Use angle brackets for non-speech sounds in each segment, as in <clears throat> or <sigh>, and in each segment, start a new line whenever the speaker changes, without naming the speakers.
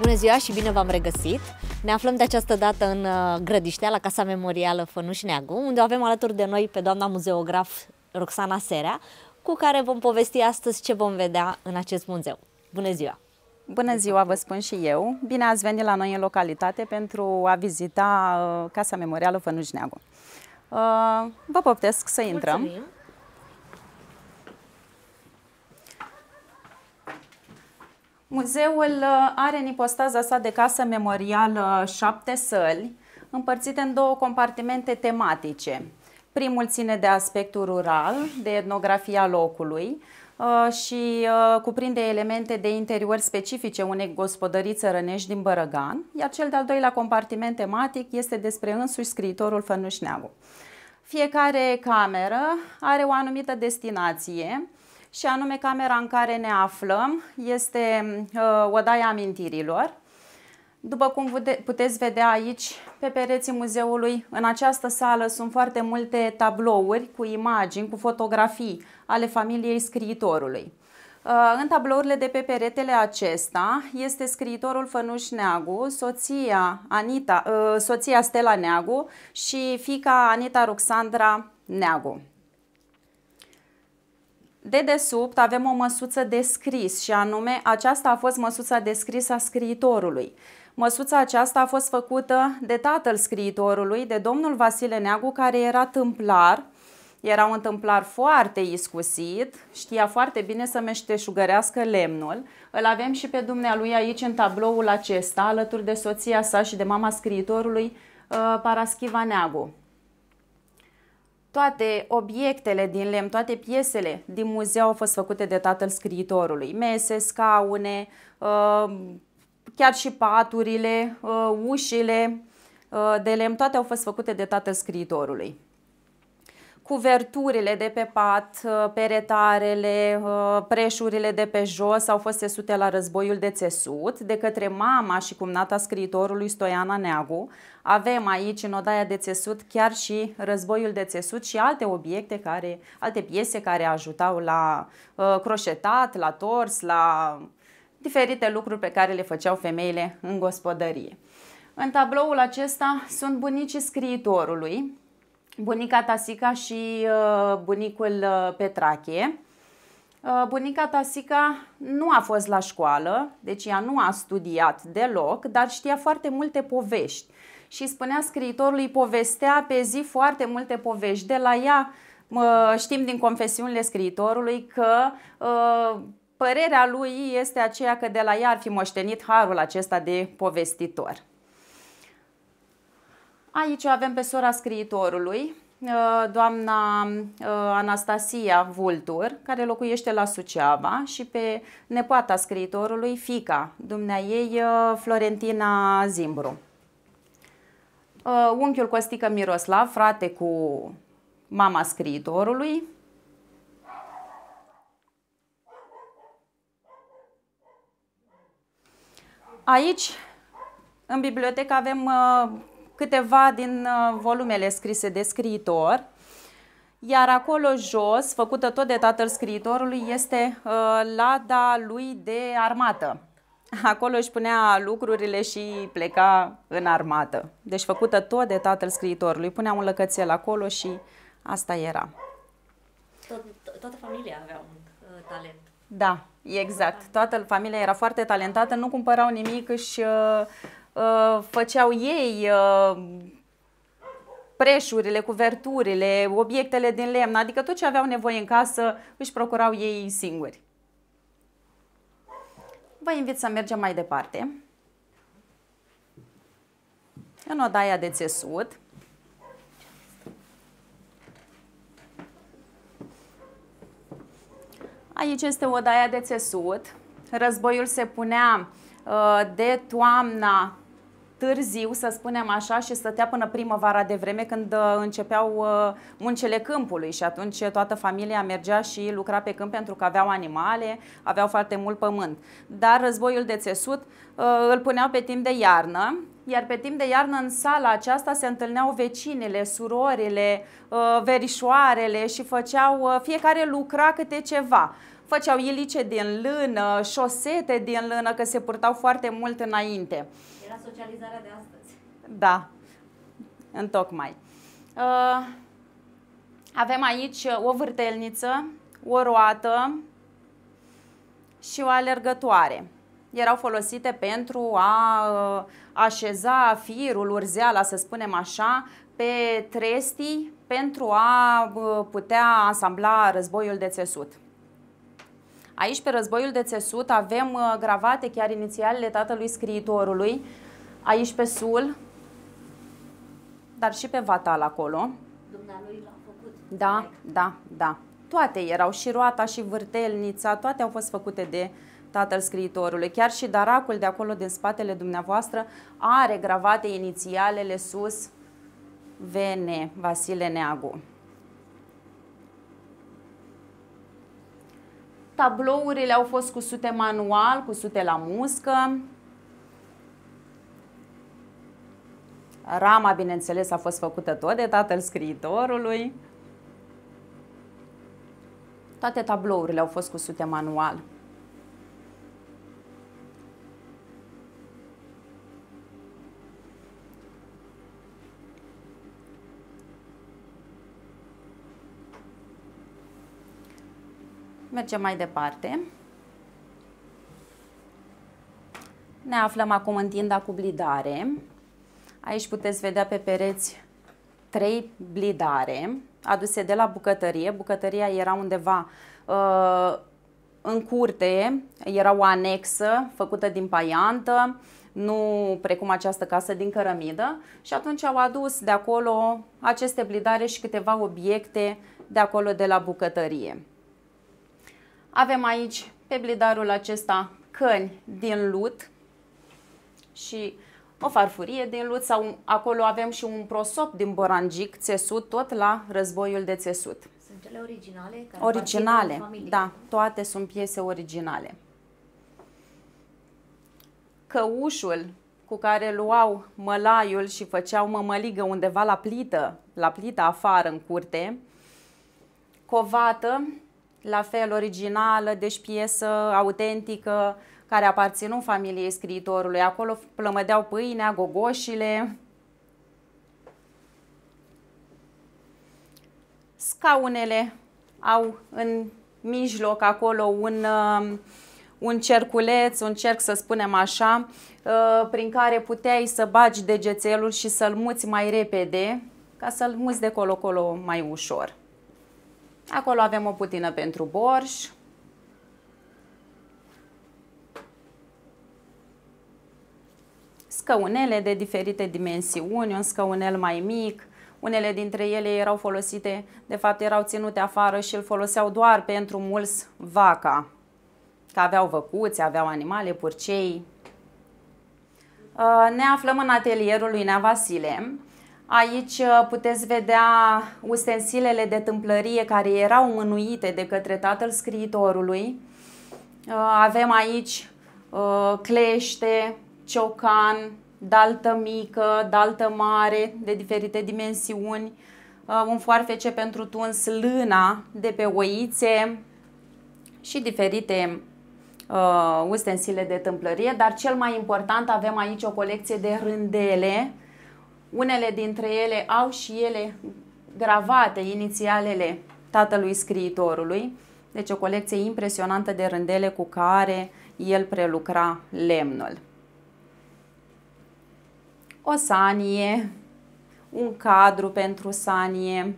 Bună ziua și bine v-am regăsit! Ne aflăm de această dată în uh, Grădiștea, la Casa Memorială Fănuș Neagu, unde avem alături de noi pe doamna muzeograf Roxana Serea, cu care vom povesti astăzi ce vom vedea în acest muzeu. Bună ziua! Bună ziua, vă spun și eu. Bine ați venit la noi în localitate pentru a vizita uh, Casa Memorială Fănuș Neagu. Uh, vă poftesc să intrăm. Mulțumim. Muzeul uh, are în ipostaza sa de casă memorială uh, șapte săli, împărțite în două compartimente tematice. Primul ține de aspectul rural, de etnografia locului uh, și cuprinde elemente de interior specifice unei gospodării țărănești din Bărăgan, iar cel de-al doilea compartiment tematic este despre însuși scriitorul Fănușneagu. Fiecare cameră are o anumită destinație, și anume camera în care ne aflăm este uh, odaia amintirilor. După cum puteți vedea aici, pe pereții muzeului, în această sală sunt foarte multe tablouri cu imagini, cu fotografii ale familiei scriitorului. Uh, în tablourile de pe peretele acesta este scriitorul Fănuș Neagu, soția, Anita, uh, soția Stella Neagu și fica Anita Ruxandra Neagu. Dedesubt avem o măsuță de scris și anume aceasta a fost măsuța de scris a scriitorului. Măsuța aceasta a fost făcută de tatăl scriitorului, de domnul Vasile Neagu, care era tâmplar, era un tâmplar foarte iscusit, știa foarte bine să meșteșugărească lemnul. Îl avem și pe dumnealui aici în tabloul acesta, alături de soția sa și de mama scriitorului, uh, Paraschiva Neagu. Toate obiectele din lemn, toate piesele din muzeu au fost făcute de tatăl scriitorului. Mese, scaune, uh, chiar și paturile, uh, ușile uh, de lemn, toate au fost făcute de tatăl scriitorului cuverturile de pe pat, uh, peretarele, uh, preșurile de pe jos au fost sesute la războiul de țesut de către mama și cumnata scriitorului Stoiana Neagu. Avem aici în odaia de țesut chiar și războiul de țesut și alte obiecte, care, alte piese care ajutau la uh, croșetat, la tors, la diferite lucruri pe care le făceau femeile în gospodărie. În tabloul acesta sunt bunicii scriitorului, bunica Tasica și uh, bunicul uh, Petrache. Uh, bunica Tasica nu a fost la școală, deci ea nu a studiat deloc, dar știa foarte multe povești. Și spunea scriitorului, povestea pe zi foarte multe povești. De la ea știm din confesiunile scriitorului că părerea lui este aceea că de la ea ar fi moștenit harul acesta de povestitor. Aici avem pe sora scriitorului, uh, doamna uh, Anastasia Vultur, care locuiește la Suceava și pe nepoata scriitorului, fica dumnea ei, uh, Florentina Zimbru. Unchiul Costică Miroslav, frate cu mama scriitorului, Aici, în bibliotecă, avem câteva din uh, volumele scrise de scriitor, iar acolo jos, făcută tot de tatăl scriitorului, este uh, lada lui de armată. Acolo își punea lucrurile și pleca în armată. Deci făcută tot de tatăl scriitorului. Punea un lăcățel acolo și asta era. toată familia avea un uh, talent. Da, exact. Toată familia era foarte talentată, nu cumpărau nimic, și uh, Uh, făceau ei uh, preșurile, cuverturile, obiectele din lemn, adică tot ce aveau nevoie în casă își procurau ei singuri. Vă invit să mergem mai departe. În odaia de țesut. Aici este odaia de țesut. Războiul se punea uh, de toamna târziu, să spunem așa, și stătea până primăvara de vreme când uh, începeau uh, muncele câmpului și atunci toată familia mergea și lucra pe câmp pentru că aveau animale, aveau foarte mult pământ. Dar războiul de țesut uh, îl puneau pe timp de iarnă, iar pe timp de iarnă în sala aceasta se întâlneau vecinile, surorile, verișoarele și făceau, fiecare lucra câte ceva făceau ilice din lână, șosete din lână, că se purtau foarte mult înainte la socializarea de astăzi. Da, întocmai. Uh, avem aici uh, o vârtelniță, o roată și o alergătoare. Erau folosite pentru a uh, așeza firul, urzeala, să spunem așa, pe trestii pentru a putea asambla războiul de țesut. Aici, pe războiul de țesut, avem gravate chiar inițialele tatălui scriitorului, aici pe sul, dar și pe vatal acolo. Dumnealui l-a făcut. Da, da, da. Toate erau, și roata, și vârtelnița, toate au fost făcute de tatăl scriitorului. Chiar și daracul de acolo, din spatele dumneavoastră, are gravate inițialele sus, VN, Vasile Neagu. Tablourile au fost cusute manual, cusute la muscă, Rama, bineînțeles, a fost făcută tot de tatăl scriitorului. Toate tablourile au fost cusute manual. Mergem mai departe. Ne aflăm acum în tinda cu blidare. Aici puteți vedea pe pereți trei blidare aduse de la bucătărie. Bucătăria era undeva uh, în curte, era o anexă făcută din paiantă, nu precum această casă din cărămidă și atunci au adus de acolo aceste blidare și câteva obiecte de acolo de la bucătărie. Avem aici pe blidarul acesta căni din lut și o farfurie din lut sau acolo avem și un prosop din borangic țesut tot la războiul de țesut. Sunt cele originale? Care originale, da, toate sunt piese originale. Căușul cu care luau mălaiul și făceau mămăligă undeva la plită, la plită afară în curte, covată, la fel originală, deci piesă autentică, care aparținut familiei scriitorului. Acolo plămădeau pâinea, gogoșile, scaunele au în mijloc acolo un, uh, un cerculeț, un cerc să spunem așa, uh, prin care puteai să bagi degețelul și să-l muți mai repede, ca să-l muți de colo-colo mai ușor. Acolo avem o putină pentru borș, scăunele de diferite dimensiuni, un scăunel mai mic, unele dintre ele erau folosite, de fapt erau ținute afară și îl foloseau doar pentru mulți vaca, că aveau văcuți, aveau animale, purcei. Uh, ne aflăm în atelierul lui Nea Vasile. Aici uh, puteți vedea ustensilele de tâmplărie care erau mânuite de către tatăl scriitorului. Uh, avem aici clește, ciocan, daltă mică, daltă mare, de diferite dimensiuni, uh, un foarfece pentru tuns lâna de pe oițe și diferite uh, ustensile de tâmplărie, dar cel mai important avem aici o colecție de rândele. Unele dintre ele au și ele gravate inițialele tatălui scriitorului, deci o colecție impresionantă de rândele cu care el prelucra lemnul o sanie, un cadru pentru sanie,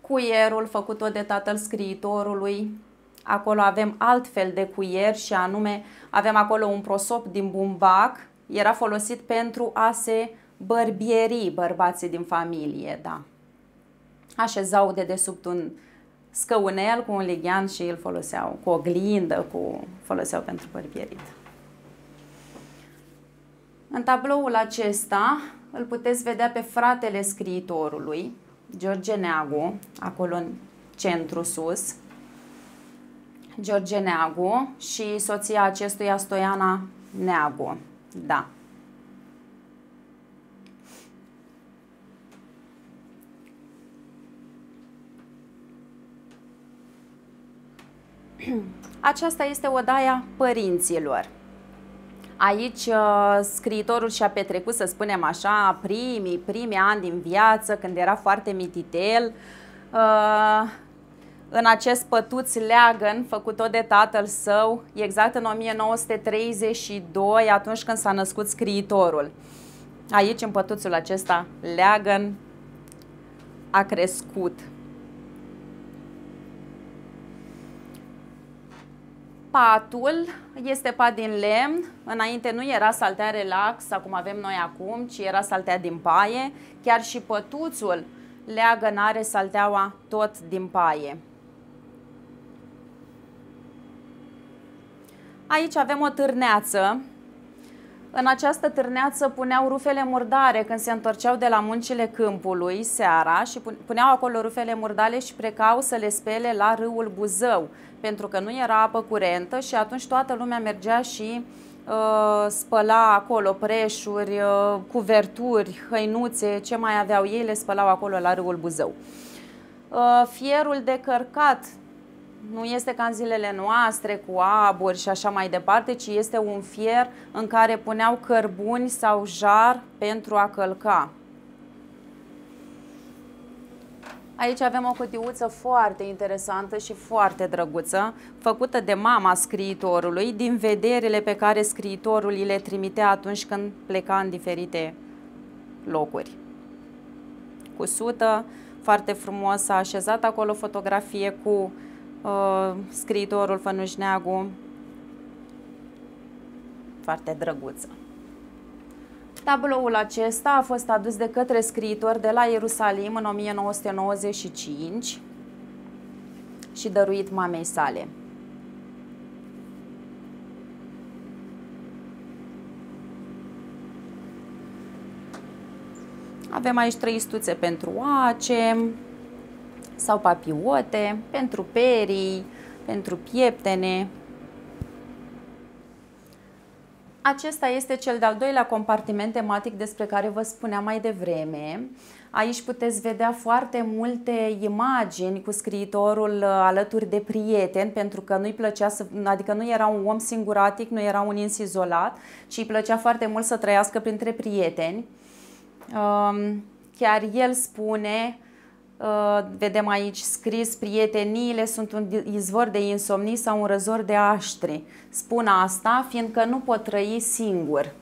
cuierul făcut-o de tatăl scriitorului. Acolo avem alt fel de cuier și anume avem acolo un prosop din bumbac, era folosit pentru a se bărbieri bărbații din familie, da. Așezau de desubt un scăunel cu un lighean și îl foloseau, cu o glindă, cu, foloseau pentru bărbierit. În tabloul acesta îl puteți vedea pe fratele scriitorului, George Neagu, acolo în centru sus, George Neagu și soția acestuia Stoiana Neagu. Da. <clears throat> Aceasta este odaia părinților. Aici uh, scriitorul și-a petrecut, să spunem așa, primii, primii ani din viață, când era foarte mititel. Uh, în acest pătuț leagăn făcut-o de tatăl său exact în 1932, atunci când s-a născut scriitorul. Aici, în pătuțul acesta leagăn, a crescut. patul este pat din lemn. Înainte nu era saltea relax, acum avem noi acum, ci era saltea din paie. Chiar și pătuțul leagă are salteaua tot din paie. Aici avem o târneață în această târneață puneau rufele murdare când se întorceau de la muncile câmpului seara și puneau acolo rufele murdare și precau să le spele la râul Buzău, pentru că nu era apă curentă și atunci toată lumea mergea și uh, spăla acolo preșuri, uh, cuverturi, hăinuțe, ce mai aveau ei, le spălau acolo la râul Buzău. Uh, fierul de cărcat nu este ca în zilele noastre cu aburi și așa mai departe, ci este un fier în care puneau cărbuni sau jar pentru a călca. Aici avem o cutiuță foarte interesantă și foarte drăguță, făcută de mama scriitorului, din vederile pe care scriitorul le trimitea atunci când pleca în diferite locuri. Cu sută, foarte frumos, a așezat acolo fotografie cu uh, scriitorul Fănușneagu, foarte drăguță. Tabloul acesta a fost adus de către scriitor de la Ierusalim în 1995 și dăruit mamei sale. Avem aici trei stuțe pentru oace, sau papiote, pentru perii, pentru pieptene. Acesta este cel de-al doilea compartiment tematic despre care vă spuneam mai devreme. Aici puteți vedea foarte multe imagini cu scriitorul uh, alături de prieteni, pentru că nu-i plăcea să, adică nu era un om singuratic, nu era un ins izolat, ci îi plăcea foarte mult să trăiască printre prieteni. Um, chiar el spune Uh, vedem aici scris, prieteniile sunt un izvor de insomnii sau un răzor de aștri. Spun asta fiindcă nu pot trăi singur.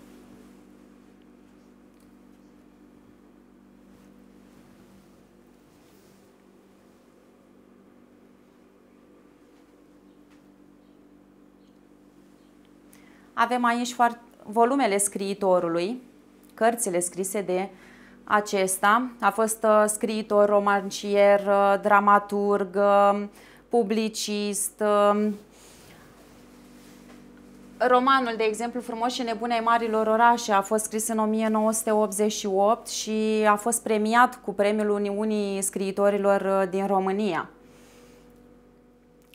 Avem aici volumele scriitorului, cărțile scrise de acesta. A fost uh, scriitor, romancier, uh, dramaturg, uh, publicist. Um, romanul, de exemplu, Frumos și nebune ai marilor orașe a fost scris în 1988 și a fost premiat cu premiul Uniunii Scriitorilor din România.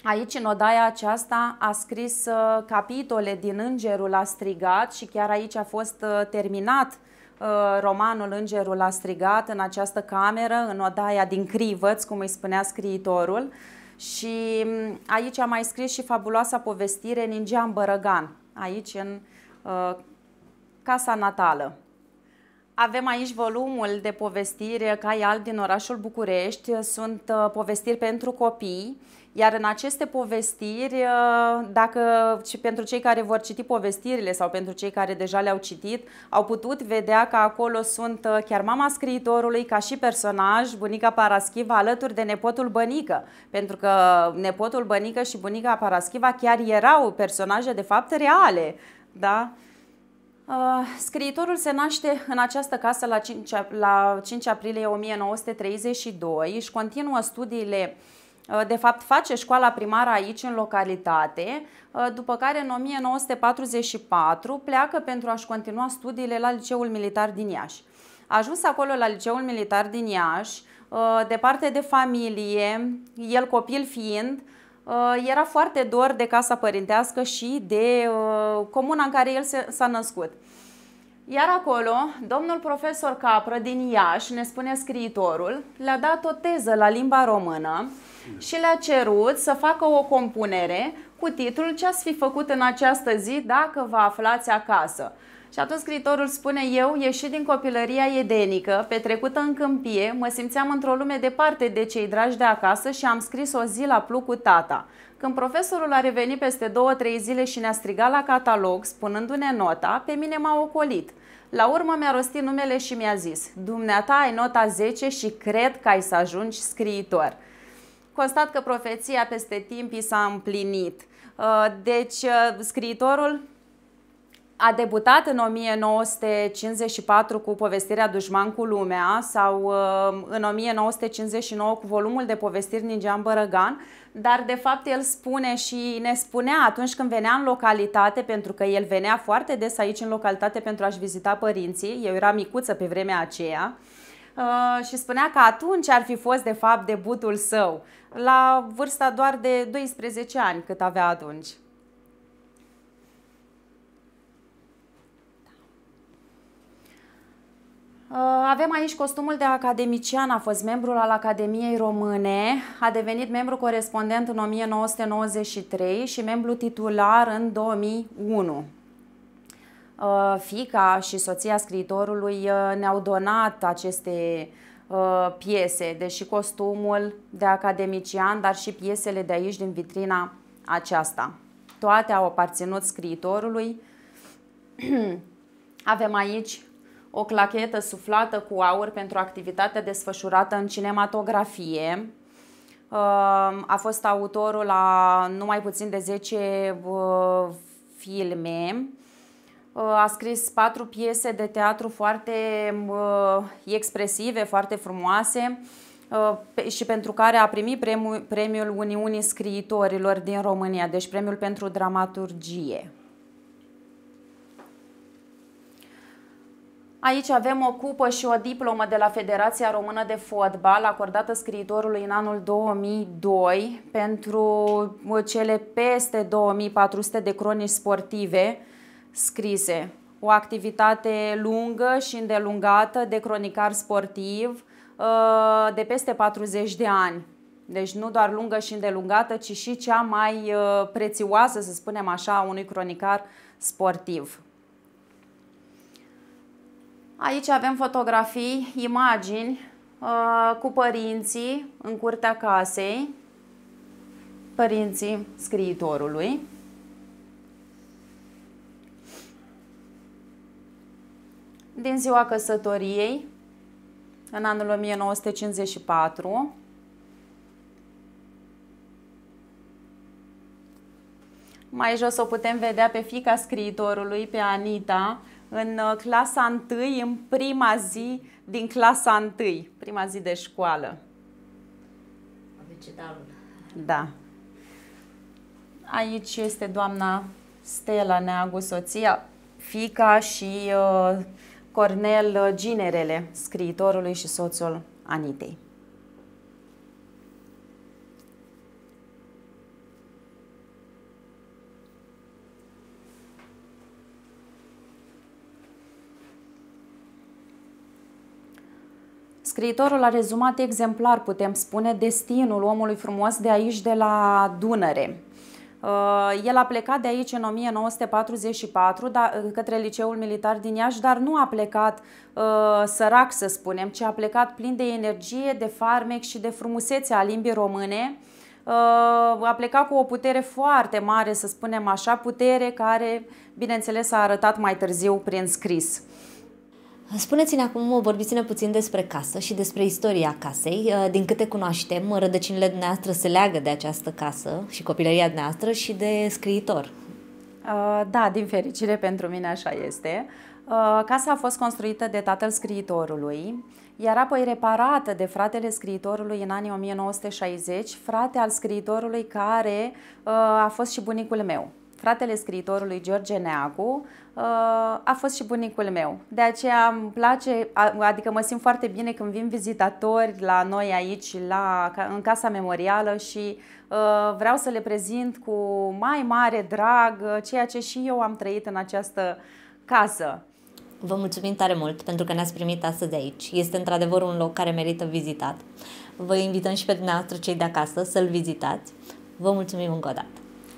Aici, în odaia aceasta, a scris capitole din Îngerul a strigat și chiar aici a fost terminat uh, Uh, romanul Îngerul a strigat în această cameră, în odaia din Crivăț, cum îi spunea scriitorul. Și mm, aici a mai scris și fabuloasa povestire în Bărăgan, aici în uh, casa natală. Avem aici volumul de povestiri Cai Alb din orașul București. Sunt uh, povestiri pentru copii, iar în aceste povestiri, uh, dacă și pentru cei care vor citi povestirile sau pentru cei care deja le-au citit, au putut vedea că acolo sunt uh, chiar mama scriitorului ca și personaj, bunica Paraschiva alături de nepotul Bănică, pentru că nepotul Bănică și bunica Paraschiva chiar erau personaje de fapt reale. Da? Uh, scriitorul se naște în această casă la 5, la 5 aprilie 1932, își continuă studiile uh, de fapt, face școala primară aici, în localitate, uh, după care, în 1944, pleacă pentru a-și continua studiile la Liceul Militar din Iași. A ajuns acolo la Liceul Militar din Iași, departe de familie, el copil fiind, Uh, era foarte dor de casa părintească și de uh, comuna în care el s-a născut. Iar acolo, domnul profesor Capră din Iași, ne spune scriitorul, le-a dat o teză la limba română și le-a cerut să facă o compunere cu titlul Ce ați fi făcut în această zi dacă vă aflați acasă. Și atunci scriitorul spune, eu ieși din copilăria edenică, petrecută în câmpie, mă simțeam într-o lume departe de cei dragi de acasă și am scris o zi la plu cu tata. Când profesorul a revenit peste două-trei zile și ne-a strigat la catalog, spunându-ne nota, pe mine m-a ocolit. La urmă mi-a rostit numele și mi-a zis, dumneata ai nota 10 și cred că ai să ajungi scriitor. Constat că profeția peste timp i s-a împlinit. Uh, deci, uh, scriitorul a debutat în 1954 cu povestirea Dușman cu lumea sau uh, în 1959 cu volumul de povestiri din Jean Bărăgan, dar de fapt el spune și ne spunea atunci când venea în localitate, pentru că el venea foarte des aici în localitate pentru a-și vizita părinții, eu eram micuță pe vremea aceea, uh, și spunea că atunci ar fi fost de fapt debutul său, la vârsta doar de 12 ani cât avea atunci. Uh, avem aici costumul de academician, a fost membrul al Academiei Române, a devenit membru corespondent în 1993 și membru titular în 2001. Uh, fica și soția scriitorului uh, ne-au donat aceste piese, deși costumul de academician, dar și piesele de aici din vitrina aceasta. Toate au aparținut scriitorului. <clears throat> Avem aici o clachetă suflată cu aur pentru activitatea desfășurată în cinematografie. Uh, a fost autorul la numai puțin de 10 uh, filme. Uh, a scris patru piese de teatru foarte expresive, foarte frumoase și pentru care a primit premiul Uniunii Scriitorilor din România, deci premiul pentru dramaturgie. Aici avem o cupă și o diplomă de la Federația Română de Fotbal acordată scriitorului în anul 2002 pentru cele peste 2400 de cronici sportive scrise. O activitate lungă și îndelungată de cronicar sportiv uh, de peste 40 de ani. Deci nu doar lungă și îndelungată, ci și cea mai uh, prețioasă, să spunem așa, a unui cronicar sportiv. Aici avem fotografii, imagini uh, cu părinții în curtea casei, părinții scriitorului. Din ziua căsătoriei, în anul 1954, Mai jos o putem vedea pe fica scriitorului, pe Anita, în uh, clasa 1, în prima zi din clasa 1, prima zi de școală. Abecedarul. Da. Aici este doamna Stela Neagu, soția, fica și uh, Cornel Ginerele, scriitorului și soțul Anitei. Scriitorul a rezumat exemplar, putem spune, destinul omului frumos de aici, de la Dunăre. Uh, el a plecat de aici în 1944 da, către Liceul Militar din Iași, dar nu a plecat uh, sărac, să spunem, ci a plecat plin de energie, de farmec și de frumusețe a limbii române. Uh, a plecat cu o putere foarte mare, să spunem așa, putere care, bineînțeles, a arătat mai târziu prin scris. Spuneți-ne acum, vorbiți-ne puțin despre casă și despre istoria casei. Uh, din câte cunoaștem, rădăcinile dumneavoastră se leagă de această casă și copilăria dumneavoastră și de scriitor. Uh, da, din fericire pentru mine așa este. Uh, casa a fost construită de tatăl scriitorului, iar apoi reparată de fratele scriitorului în anii 1960, frate al scriitorului care a fost și bunicul meu fratele scriitorului George Neagu, uh, a fost și bunicul meu. De aceea îmi place, adică mă simt foarte bine când vin vizitatori la noi aici, la, în Casa Memorială și uh, vreau să le prezint cu mai mare drag uh, ceea ce și eu am trăit în această casă. Vă mulțumim tare mult pentru că ne-ați primit astăzi aici. Este într-adevăr un loc care merită vizitat. Vă invităm și pe dumneavoastră cei de acasă să-l vizitați. Vă mulțumim încă o dată!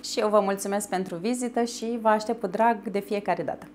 și eu vă mulțumesc pentru vizită și vă aștept cu drag de fiecare dată.